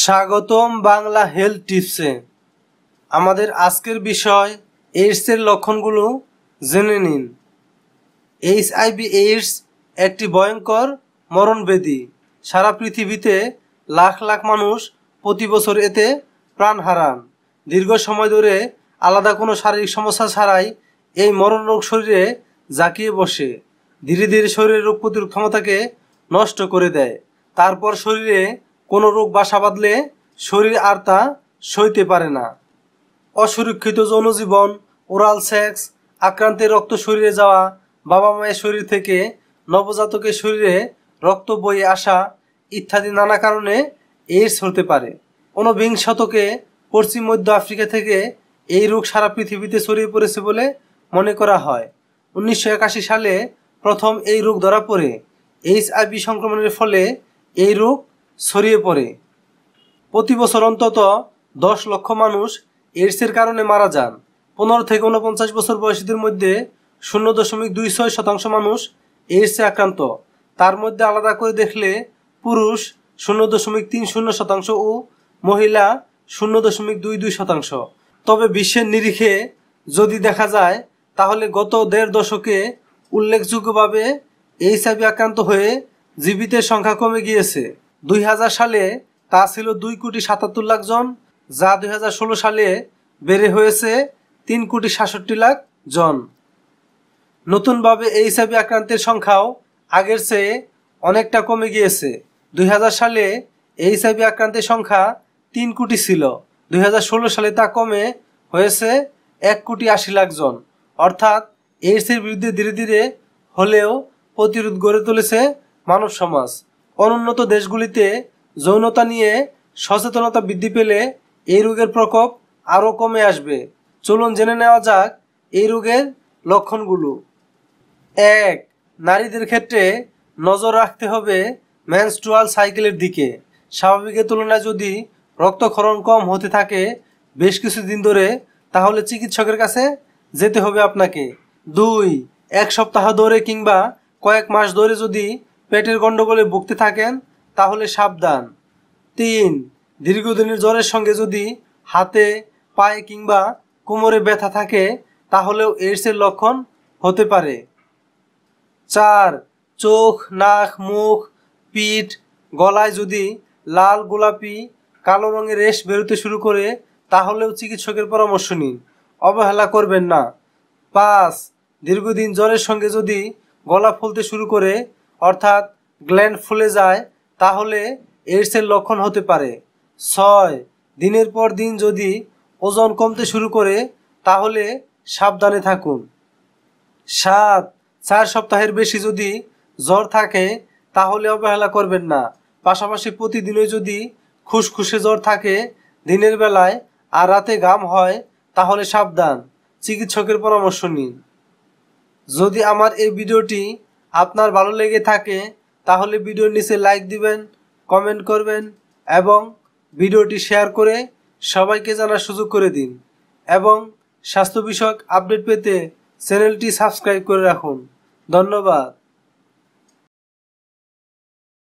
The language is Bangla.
স্বাগতম বাংলা হেলথ টিপসে আমাদের আজকের বিষয় এইডসের লক্ষণগুলো জেনে নিন এইচ এইচআইভি এইডস একটি ভয়ঙ্কর মরণব্যাধি সারা পৃথিবীতে লাখ লাখ মানুষ প্রতি বছর এতে প্রাণ হারান দীর্ঘ সময় ধরে আলাদা কোনো শারীরিক সমস্যা ছাড়াই এই মরণ রোগ শরীরে জাঁকিয়ে বসে ধীরে ধীরে শরীরের রোগ প্রতিরোধ ক্ষমতাকে নষ্ট করে দেয় তারপর শরীরে কোনো রোগ বাসা বাঁধলে শরীর আর তা সইতে পারে না অসুরক্ষিত যৌনজীবন ওরাল সেক্স আক্রান্তের রক্ত শরীরে যাওয়া বাবা মায়ের শরীর থেকে নবজাতকের শরীরে রক্ত বয়ে আসা ইত্যাদি নানা কারণে এইডস হতে পারে ঊনবিংশ শতকে পশ্চিম মধ্য আফ্রিকা থেকে এই রোগ সারা পৃথিবীতে ছড়িয়ে পড়েছে বলে মনে করা হয় উনিশশো সালে প্রথম এই রোগ ধরা পড়ে এইচ আইভি সংক্রমণের ফলে এই রোগ ছড়িয়ে পড়ে প্রতি বছর অন্তত দশ লক্ষ মানুষ এইডসের কারণে মারা যান পনেরো থেকে উনপঞ্চাশ বছর বয়সীদের মধ্যে শূন্য দশমিক দুই ছয় শতাংশ মানুষ এইডসে আক্রান্ত তার মধ্যে আলাদা করে দেখলে পুরুষ শূন্য দশমিক তিন শূন্য শতাংশ ও মহিলা শূন্য দশমিক দুই দুই শতাংশ তবে বিশ্বের নিরিখে যদি দেখা যায় তাহলে গত দেড় দশকে উল্লেখযোগ্যভাবে এইচআইভি আক্রান্ত হয়ে জীবিতের সংখ্যা কমে গিয়েছে দুই সালে তা ছিল দুই কোটি সাতাত্তর লাখ জন যা দুই সালে বেড়ে হয়েছে তিন কোটি সাতষট্টি লাখ জন নতুনভাবে এই হিসাবে আক্রান্তের সংখ্যাও আগের চেয়ে অনেকটা কমে গিয়েছে দুই সালে এই হিসাবে আক্রান্তের সংখ্যা তিন কোটি ছিল দুই সালে তা কমে হয়েছে এক কোটি আশি লাখ জন অর্থাৎ এইডসের বিরুদ্ধে ধীরে ধীরে হলেও প্রতিরোধ গড়ে তুলেছে মানব সমাজ অনুন্নত দেশগুলিতে যৌনতা নিয়ে সচেতনতা বৃদ্ধি পেলে এই রোগের প্রকোপ আরও কমে আসবে চলুন জেনে নেওয়া যাক এই রোগের লক্ষণগুলো এক নারীদের ক্ষেত্রে নজর রাখতে হবে ম্যানস্টুয়াল সাইকেলের দিকে স্বাভাবিকের তুলনায় যদি রক্তক্ষরণ কম হতে থাকে বেশ কিছুদিন ধরে তাহলে চিকিৎসকের কাছে যেতে হবে আপনাকে দুই এক সপ্তাহ ধরে কিংবা কয়েক মাস ধরে যদি পেটের গণ্ডগোলে ভুগতে থাকেন তাহলে সাবধান তিন দীর্ঘদিনের জ্বরের সঙ্গে যদি হাতে পায়ে কিংবা কোমরে ব্যথা থাকে তাহলেও এইডসের লক্ষণ হতে পারে চার চোখ নাক মুখ পিঠ গলায় যদি লাল গোলাপি কালো রঙের রেশ বেরোতে শুরু করে তাহলেও চিকিৎসকের পরামর্শ নিন অবহেলা করবেন না পাঁচ দীর্ঘদিন জ্বরের সঙ্গে যদি গলা ফুলতে শুরু করে অর্থাৎ গ্ল্যান্ড ফুলে যায় তাহলে এইডসের লক্ষণ হতে পারে ছয় দিনের পর দিন যদি ওজন কমতে শুরু করে তাহলে সাবধানে থাকুন সাত চার সপ্তাহের বেশি যদি জ্বর থাকে তাহলে অবহেলা করবেন না পাশাপাশি প্রতিদিনে যদি খুশখুশে জ্বর থাকে দিনের বেলায় আর রাতে ঘাম হয় তাহলে সাবধান চিকিৎসকের পরামর্শ নিন যদি আমার এই ভিডিওটি আপনার ভালো লেগে থাকে তাহলে ভিডিওর নিচে লাইক দিবেন কমেন্ট করবেন এবং ভিডিওটি শেয়ার করে সবাইকে জানার সুযোগ করে দিন এবং স্বাস্থ্য বিষয়ক আপডেট পেতে চ্যানেলটি সাবস্ক্রাইব করে রাখুন ধন্যবাদ